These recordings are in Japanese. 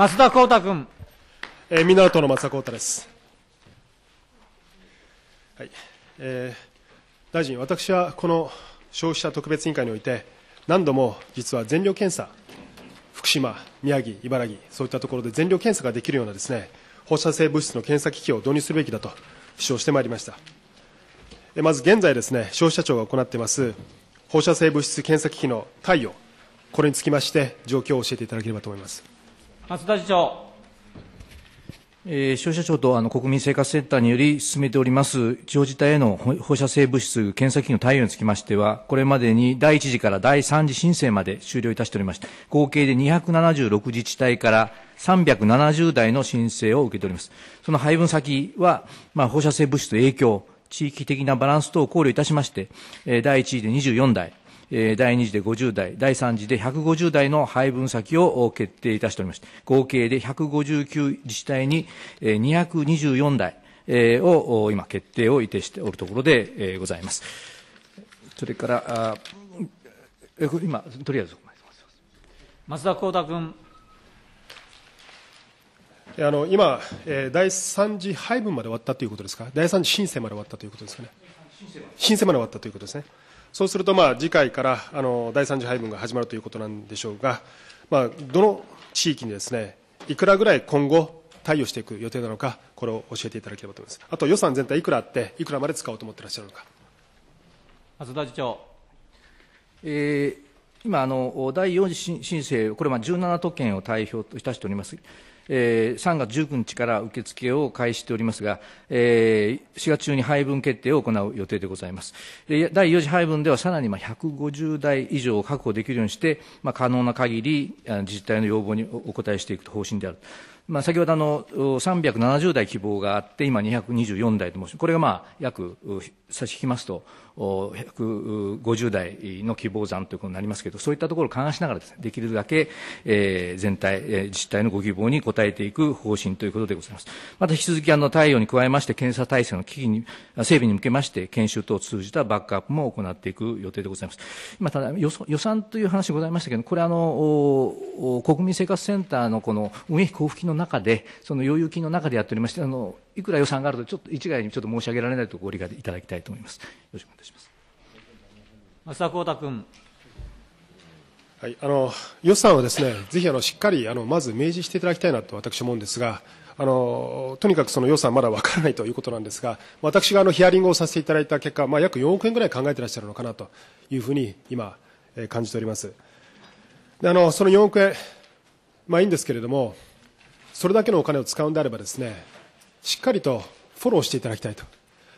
松田幸太君。えー、港の松田幸太です。はい、えー、大臣、私はこの消費者特別委員会において、何度も実は全量検査、福島、宮城、茨城、そういったところで全量検査ができるようなですね放射性物質の検査機器を導入すべきだと主張してまいりました。まず現在ですね、消費者庁が行っています放射性物質検査機器の貸与、これにつきまして状況を教えていただければと思います。松田次長。えー、消費者庁とあの国民生活センターにより進めております地方自治体への放射性物質検査機器の対応につきましては、これまでに第1次から第3次申請まで終了いたしておりまして、合計で276自治体から370台の申請を受けております。その配分先は、まあ、放射性物質の影響、地域的なバランス等を考慮いたしまして、え第1位で24台、えー、第2次で50代、第3次で150代の配分先を決定いたしておりまして、合計で159自治体に、えー、224台、えー、を今、決定をいてしておるところで、えー、ございます。それから、あ今、とりあえず、松田幸太君。あの今、えー、第3次配分まで終わったということですか、第3次申請まで終わったということですかね、申請まで終わったということですね。そうすると、まあ、次回からあの第3次配分が始まるということなんでしょうが、まあ、どの地域にです、ね、いくらぐらい今後、貸与していく予定なのか、これを教えていただければと思います。あと予算全体いくらあって、いくらまで使おうと思っていらっしゃるのか。松田次長。えー、今あの、第4次申請、これ17都県を対象といたしております。えー、3月19日から受付を開始しておりますが、えー、4月中に配分決定を行う予定でございます。第4次配分では、さらにまあ150台以上を確保できるようにして、まあ、可能な限り、自治体の要望にお答えしていく方針である。まあ、先ほどあの370台希望があって、今224台と申し、これがまあ約差し引きますと、150台の希望残ということになりますけど、そういったところを勘案しながらで、す、ね,、できるだけ、えー、全体、えー、自治体のご希望に応えていく方針ということでございます。また引き続き、あの、対応に加えまして、検査体制の機器に、整備に向けまして、研修等を通じたバックアップも行っていく予定でございます。今、ただ予、予算という話ございましたけど、これ、あの、国民生活センターのこの運営費交付金の中で、その余裕金の中でやっておりまして、あの、いくら予算があると、ちょっと一概にちょっと申し上げられないとご理解いただきたいと思います。よろしくお願いします。増田幸太君。はい、あの予算はですね、ぜひあのしっかりあのまず明示していただきたいなと私思うんですが、あのとにかくその予算まだわからないということなんですが、私があのヒアリングをさせていただいた結果、まあ、約4億円ぐらい考えてらっしゃるのかなというふうに今、えー、感じております。であのその4億円、まあいいんですけれども、それだけのお金を使うんであればですね、しっかりとフォローしていただきたいと、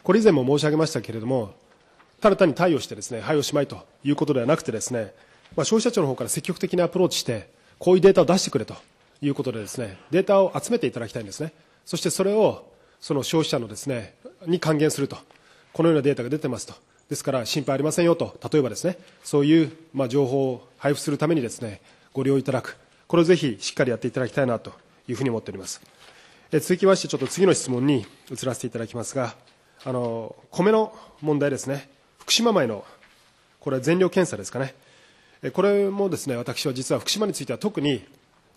これ以前も申し上げましたけれども、ただ単に対応して、ですねはい、おしまいということではなくて、ですね、まあ、消費者庁の方から積極的にアプローチして、こういうデータを出してくれということで、ですねデータを集めていただきたいんですね、そしてそれをその消費者のですねに還元すると、このようなデータが出てますと。ですから心配ありませんよと、例えばですね、そういう、まあ、情報を配布するためにですね、ご利用いただく、これをぜひしっかりやっていただきたいなというふうに思っております。で続きましてちょっと次の質問に移らせていただきますがあの米の問題ですね福島米のこれは全量検査ですかねこれもですね私は実は福島については特に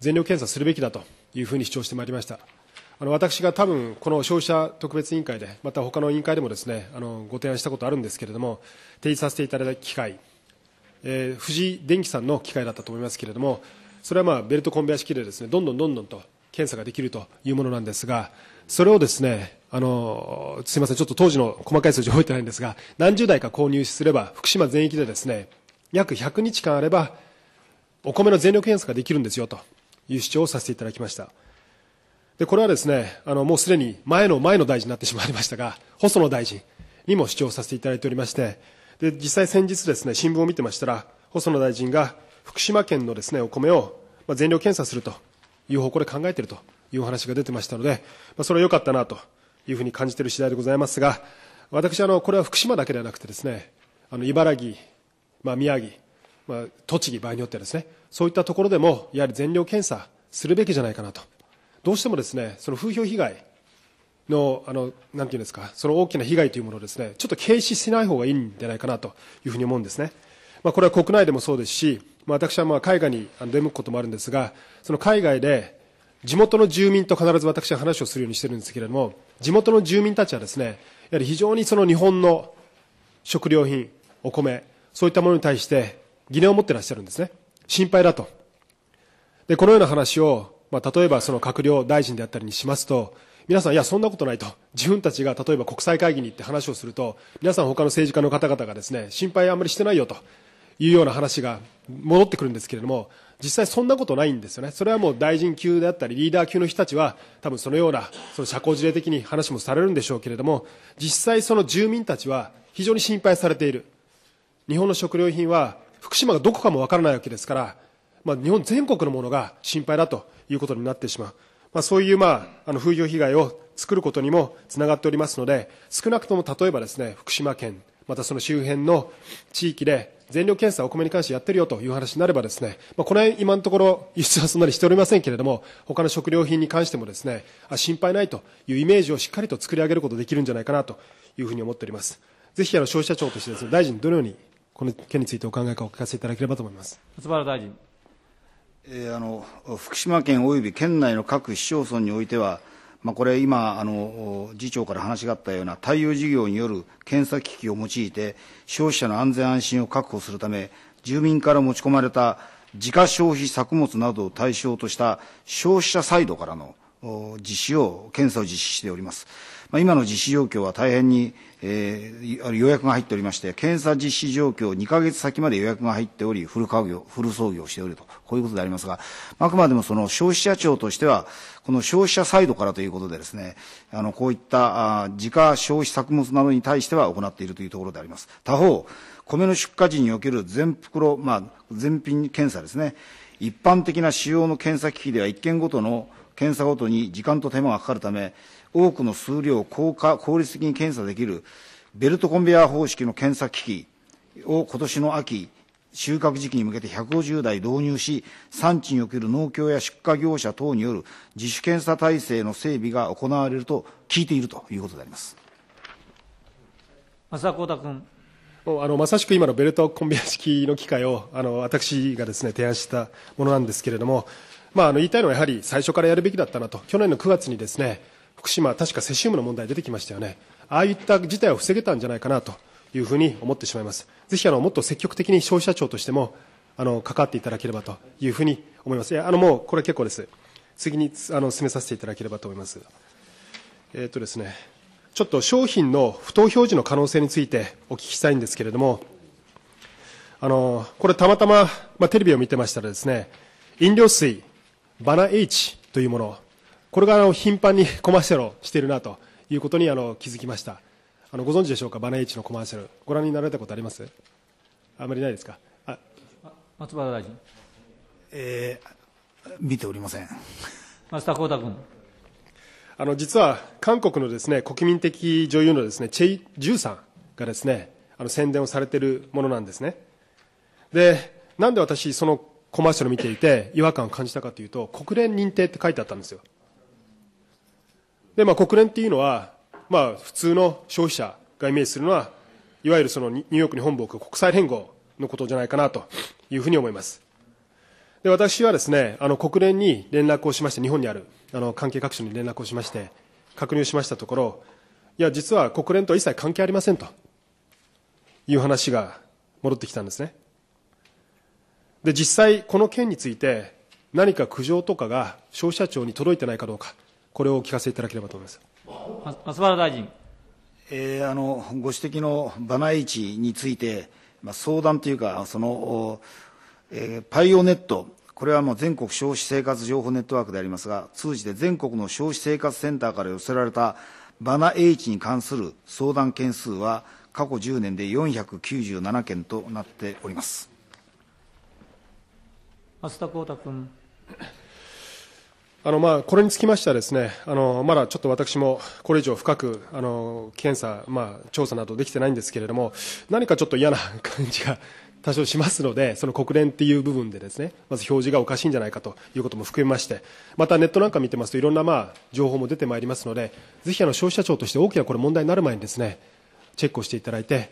全量検査するべきだというふうに主張してまいりましたあの私が多分この消費者特別委員会でまた他の委員会でもですねあのご提案したことあるんですけれども提示させていただいた機会、え藤井電機さんの機会だったと思いますけれどもそれはまあベルトコンベヤ式でですねどんどんどんどんと検査ができるというものなんですが、それをですね、あの、すいません、ちょっと当時の細かい数字覚えてないんですが、何十台か購入すれば、福島全域でですね、約100日間あれば、お米の全量検査ができるんですよという主張をさせていただきました。で、これはですね、あの、もうすでに前の前の大臣になってしまいましたが、細野大臣にも主張させていただいておりまして、で、実際先日ですね、新聞を見てましたら、細野大臣が福島県のですね、お米を、ま全量検査するという方向で考えているというお話が出てましたので、まあ、それは良かったなというふうに感じている次第でございますが、私あの、これは福島だけではなくてですね、あの茨城、まあ、宮城、まあ、栃木、場合によってはですね、そういったところでも、やはり全量検査するべきじゃないかなと、どうしてもですねその風評被害の、あのなんていうんですか、その大きな被害というものをですねちょっと軽視しない方がいいんじゃないかなというふうに思うんですね。まあ、これは国内でもそうですしまあ、私はまあ海外に出向くこともあるんですが、その海外で地元の住民と必ず私は話をするようにしてるんですけれども、地元の住民たちはですね、やはり非常にその日本の食料品、お米、そういったものに対して疑念を持ってらっしゃるんですね。心配だと。で、このような話を、まあ、例えばその閣僚大臣であったりにしますと、皆さん、いや、そんなことないと。自分たちが例えば国際会議に行って話をすると、皆さん他の政治家の方々がですね、心配あんまりしてないよと。いうような話が戻ってくるんですけれども、実際そんなことないんですよね。それはもう大臣級であったり、リーダー級の人たちは、多分そのような、その社交辞令的に話もされるんでしょうけれども、実際その住民たちは非常に心配されている。日本の食料品は、福島がどこかもわからないわけですから、まあ、日本全国のものが心配だということになってしまう。まあ、そういう、まあ、あの、風評被害を作ることにもつながっておりますので、少なくとも例えばですね、福島県、またその周辺の地域で、全量検査、お米に関してやってるよという話になればですね、まあ、この辺今のところ輸出 はそんなにしておりませんけれども、他の食料品に関してもですね、あ心配ないというイメージをしっかりと作り上げることできるんじゃないかなというふうに思っております。ぜひあの消費者庁としてですね、大臣どのようにこの件についてお考えかお聞かせいただければと思います。松原大臣。えー、あの福島県及び県内の各市町村においては。まあ、これ今あの次長から話があったような対応事業による検査機器を用いて消費者の安全安心を確保するため住民から持ち込まれた自家消費作物などを対象とした消費者サイドからの実施を検査を実施しております。まあ、今の実施状況は大変に、えー、予約が入っておりまして、検査実施状況、2か月先まで予約が入っており、フル稼業、フル操業しておると、こういうことでありますが、あくまでもその消費者庁としては、この消費者サイドからということでですね、あの、こういった、あ自家消費作物などに対しては行っているというところであります。他方、米の出荷時における全袋、まあ、全品検査ですね、一般的な使用の検査機器では1件ごとの検査ごとに時間と手間がかかるため、多くの数量を効果効率的に検査できるベルトコンベヤー方式の検査機器を今年の秋、収穫時期に向けて150台導入し、産地における農協や出荷業者等による自主検査体制の整備が行われると聞いているということであります。浅田太君あのまさしく今のベルトコンベヤ式の機械をあの私がです、ね、提案したものなんですけれども、まあ、あの言いたいのはやはり最初からやるべきだったなと、去年の9月にですね福島、確かセシウムの問題出てきましたよね、ああいった事態を防げたんじゃないかなというふうに思ってしまいます。ぜひあのもっと積極的に消費者庁としてもあの関わっていただければというふうに思います。いやあのもうこれ結構です。次にあの進めさせていただければと思います。えっ、ー、とですね、ちょっと商品の不当表示の可能性についてお聞きしたいんですけれども、あのこれたまたままあ、テレビを見てましたらですね、飲料水バナ H というものこれがあの頻繁にコマーシャルをしているなということにあの気づきましたあのご存知でしょうかバナ H のコマーシャルご覧になられたことありますあまりないですかあ松原大臣えー、見ておりません増田浩太君あの実は韓国のですね国民的女優のですねチェイ・ジューさんがですねあの宣伝をされているものなんですねでなんで私そのコマーシャル見ていて違和感を感じたかというと国連認定って書いてあったんですよで、まあ、国連っていうのは、まあ、普通の消費者がイメージするのはいわゆるそのニューヨークに本部を置く国際連合のことじゃないかなというふうに思いますで私はですねあの国連に連絡をしまして日本にあるあの関係各所に連絡をしまして確認をしましたところいや実は国連とは一切関係ありませんという話が戻ってきたんですねで実際、この件について何か苦情とかが消費者庁に届いてないかどうか、これをお聞かせいただければと思います松原大臣、えー、あのご指摘のバナイチについて、まあ、相談というか、そのえー、パイオネット、これはもう全国消費生活情報ネットワークでありますが、通じて全国の消費生活センターから寄せられたバナエイチに関する相談件数は、過去10年で497件となっております。増田幸太君。あのまあ、これにつきましてはです、ね、あのまだちょっと私もこれ以上深くあの検査、まあ、調査などできてないんですけれども何かちょっと嫌な感じが多少しますのでその国連という部分でです、ね、まず表示がおかしいんじゃないかということも含めましてまたネットなんか見てますといろんなまあ情報も出てまいりますのでぜひあの消費者庁として大きなこれ問題になる前にです、ね、チェックをしていただいて、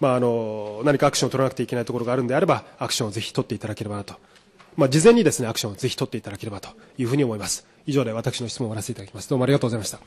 まあ、あの何かアクションを取らなくてはいけないところがあるのであればアクションをぜひ取っていただければなとまあ、事前にですね、アクションをぜひ取っていただければというふうに思います。以上で私の質問を終わらせていただきます。どうもありがとうございました。